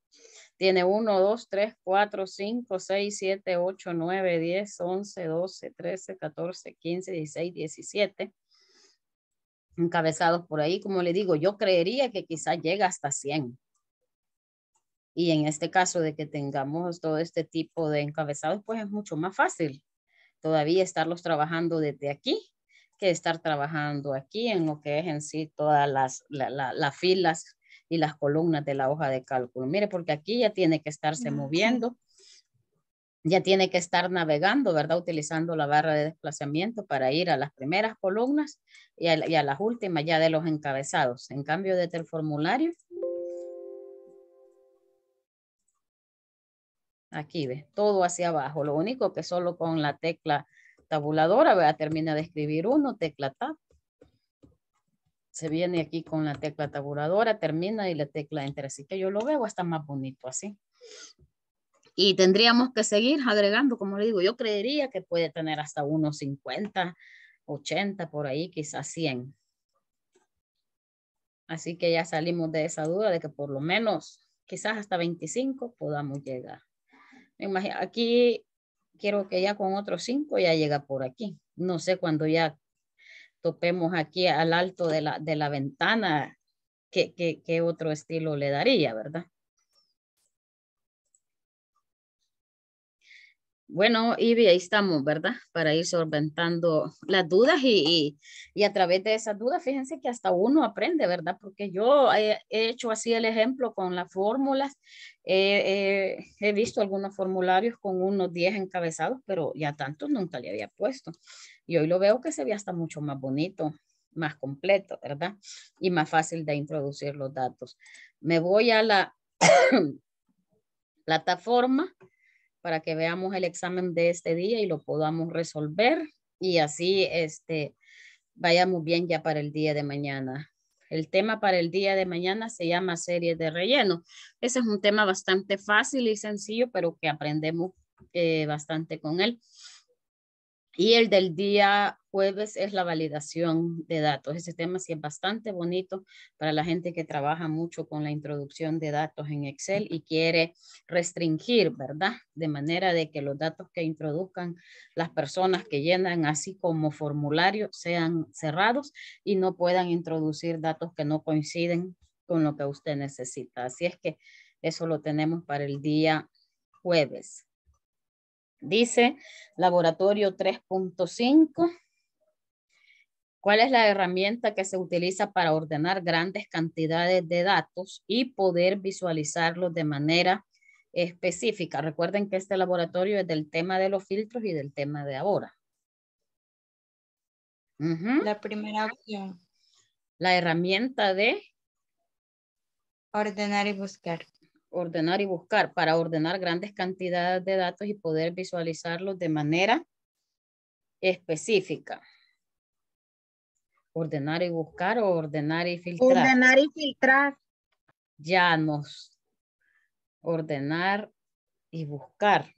S2: Tiene 1, 2, 3, 4, 5, 6, 7, 8, 9, 10, 11, 12, 13, 14, 15, 16, 17. Encabezados por ahí, como le digo, yo creería que quizás llega hasta 100. Y en este caso de que tengamos todo este tipo de encabezados, pues es mucho más fácil todavía estarlos trabajando desde aquí que estar trabajando aquí en lo que es en sí todas las, filas y las columnas de la hoja de cálculo. Mire, porque aquí ya tiene que estarse moviendo, ya tiene que estar navegando, ¿verdad? Utilizando la barra de desplazamiento para ir a las primeras columnas y a, las últimas ya de los encabezados. En cambio, desde el formulario, aquí ve, todo hacia abajo. Lo único que solo con la tecla tabuladora, a termina de escribir uno, tecla tab. Se viene aquí con la tecla tabuladora, termina y la tecla enter. Así que yo lo veo, está más bonito así. Y tendríamos que seguir agregando, como le digo, yo creería que puede tener hasta unos 50, 80, por ahí, quizás 100. Así que ya salimos de esa duda de que por lo menos quizás hasta 25 podamos llegar. aquí quiero que ya con otros cinco ya llega por aquí. No sé cuando ya topemos aquí al alto de la, de la ventana, qué, qué otro estilo le daría, ¿verdad? Bueno, Ivy, ahí estamos, ¿verdad? Para ir solventando las dudas y, y, a través de esas dudas, fíjense que hasta uno aprende, ¿verdad? Porque yo he, hecho así el ejemplo con las fórmulas. Eh, eh, he visto algunos formularios con unos 10 encabezados, pero ya tantos nunca le había puesto. Y hoy lo veo que se ve hasta mucho más bonito, más completo, ¿verdad? Y más fácil de introducir los datos. Me voy a la plataforma para que veamos el examen de este día y lo podamos resolver y así este, vayamos bien ya para el día de mañana. El tema para el día de mañana se llama serie de relleno. Ese es un tema bastante fácil y sencillo, pero que aprendemos eh, bastante con él. Y el del día jueves es la validación de datos. Ese tema sí es bastante bonito para la gente que trabaja mucho con la introducción de datos en Excel y quiere restringir, ¿verdad? De manera de que los datos que introduzcan las personas que llenan así como formulario sean cerrados y no puedan introducir datos que no coinciden con lo que usted necesita. Así es que eso lo tenemos para el día jueves. Dice laboratorio 3.5. ¿Cuál es la herramienta que se utiliza para ordenar grandes cantidades de datos y poder visualizarlos de manera específica? Recuerden que este laboratorio es del tema de los filtros y del tema de ahora. La primera opción. La herramienta de... Ordenar y buscar ordenar y buscar, para ordenar grandes cantidades de datos y poder visualizarlos de manera específica. Ordenar y buscar o ordenar y filtrar. Ordenar
S1: y filtrar.
S2: Ya nos. Ordenar y buscar.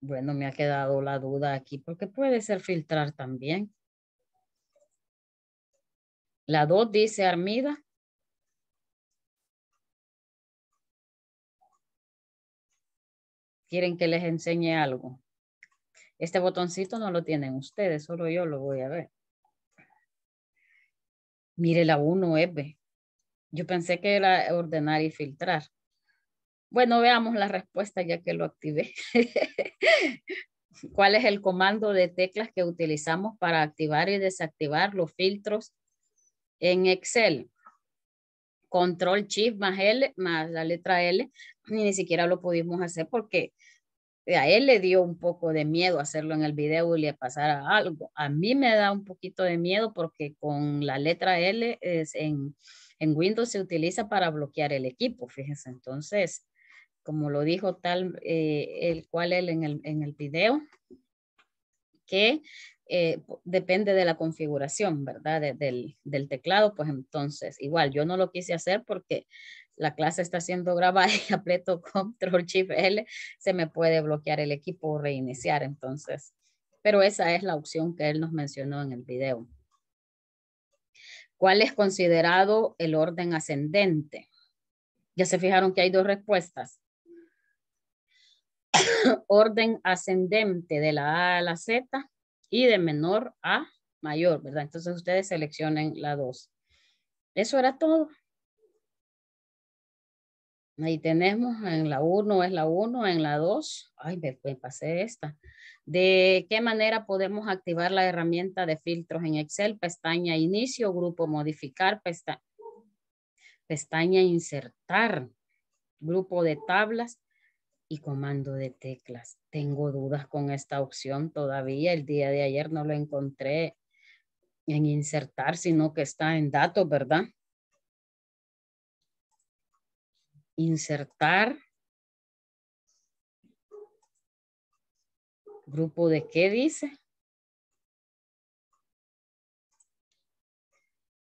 S1: Bueno, me ha quedado la duda aquí porque puede ser filtrar también. La 2 dice Armida.
S2: Quieren que les enseñe algo. Este botoncito no lo tienen ustedes, solo yo lo voy a ver. Mire la 1F. Yo pensé que era ordenar y filtrar. Bueno, veamos la respuesta ya que lo activé. ¿Cuál es el comando de teclas que utilizamos para activar y desactivar los filtros en Excel. Control Shift más L más la letra L, ni siquiera lo pudimos hacer porque a él le dio un poco de miedo hacerlo en el video y le pasara algo. A mí me da un poquito de miedo porque con la letra L es en, en Windows se utiliza para bloquear el equipo, fíjense. Entonces, como lo dijo tal, eh, el cual él en el, en el video, que eh, depende de la configuración, ¿verdad? del, teclado, pues entonces, igual, yo no lo quise hacer porque la clase está siendo grabada y aprieto control shift L, se me puede bloquear el equipo o reiniciar, entonces, pero esa es la opción que él nos mencionó en el video. ¿Cuál es considerado el orden ascendente? Ya se fijaron que hay dos respuestas. orden ascendente de la A a la Z y de menor a mayor, ¿verdad? Entonces ustedes seleccionen la 2. Eso era todo. Ahí tenemos en la 1 es la 1, en la 2, ay, me, pasé esta. ¿De qué manera podemos activar la herramienta de filtros en Excel? Pestaña Inicio, Grupo Modificar, pestaña Insertar, Grupo de Tablas, y comando de teclas. Tengo dudas con esta opción todavía. El día de ayer no lo encontré en insertar, sino que está en datos, ¿verdad?
S1: Insertar. ¿Grupo de qué dice?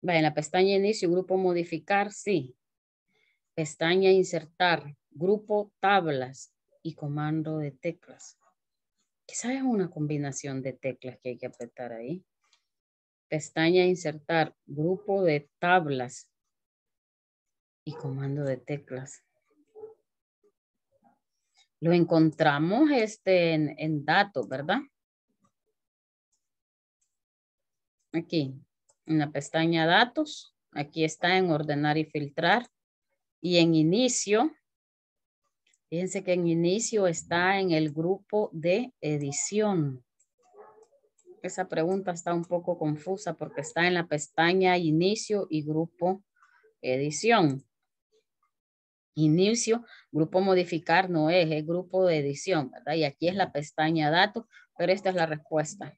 S2: Va, en la pestaña inicio, grupo modificar, sí. Pestaña insertar grupo tablas y comando de teclas. Quizás es una combinación de teclas que hay que apretar ahí. Pestaña insertar, grupo de tablas y comando de teclas. Lo encontramos este en datos, ¿verdad? Aquí, en la pestaña datos. Aquí está en ordenar y filtrar. Y en inicio, Fíjense que en inicio está en el grupo de edición. Esa pregunta está un poco confusa porque está en la pestaña inicio y grupo edición. Inicio, grupo modificar no es, es grupo de edición, ¿verdad? Y aquí es la pestaña datos, pero esta es la respuesta.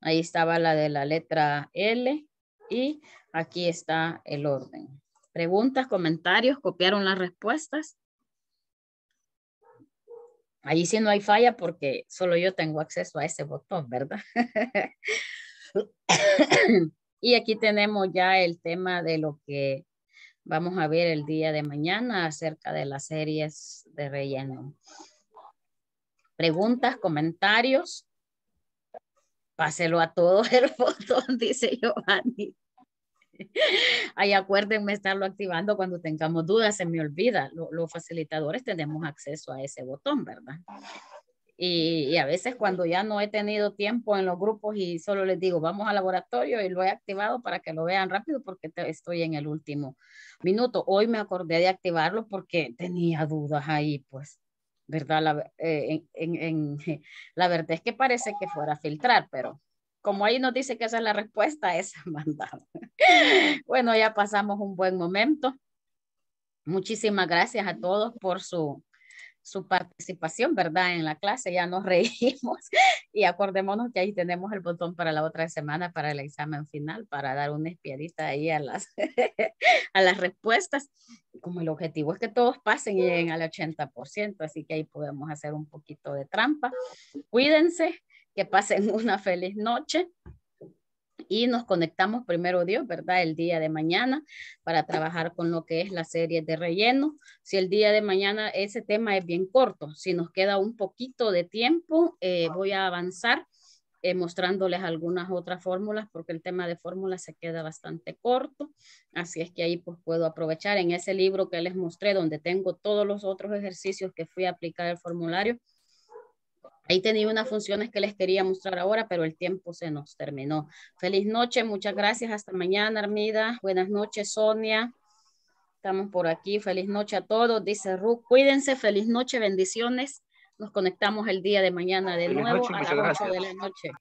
S2: Ahí estaba la de la letra L y aquí está el orden. Preguntas, comentarios, copiaron las respuestas. Allí sí no hay falla porque solo yo tengo acceso a ese botón, ¿verdad? y aquí tenemos ya el tema de lo que vamos a ver el día de mañana acerca de las series de relleno. Preguntas, comentarios. Páselo a todos el botón, dice Giovanni. Ahí acuérdenme estarlo activando cuando tengamos dudas, se me olvida. Los, facilitadores tenemos acceso a ese botón, ¿verdad? Y, a veces cuando ya no he tenido tiempo en los grupos y solo les digo, vamos al laboratorio y lo he activado para que lo vean rápido porque estoy en el último minuto. Hoy me acordé de activarlo porque tenía dudas ahí, pues, ¿verdad? La, eh, la verdad es que parece que fuera a filtrar, pero como ahí nos dice que esa es la respuesta, esa mandado. bueno, ya pasamos un buen momento. Muchísimas gracias a todos por su, su participación, ¿verdad? En la clase ya nos reímos y acordémonos que ahí tenemos el botón para la otra semana, para el examen final, para dar una espiadita ahí a las, a las respuestas. Como el objetivo es que todos pasen y lleguen al 80%, así que ahí podemos hacer un poquito de trampa. Cuídense que pasen una feliz noche y nos conectamos primero Dios, ¿verdad? El día de mañana para trabajar con lo que es la serie de relleno. Si el día de mañana ese tema es bien corto, si nos queda un poquito de tiempo, eh, voy a avanzar eh, mostrándoles algunas otras fórmulas porque el tema de fórmulas se queda bastante corto. Así es que ahí pues puedo aprovechar en ese libro que les mostré donde tengo todos los otros ejercicios que fui a aplicar el formulario Ahí tenía unas funciones que les quería mostrar ahora, pero el tiempo se nos terminó. Feliz noche, muchas gracias. Hasta mañana, Armida. Buenas noches, Sonia. Estamos por aquí. Feliz noche a todos. Dice Ruth, cuídense. Feliz noche, bendiciones. Nos conectamos el día de mañana de nuevo a las de la noche.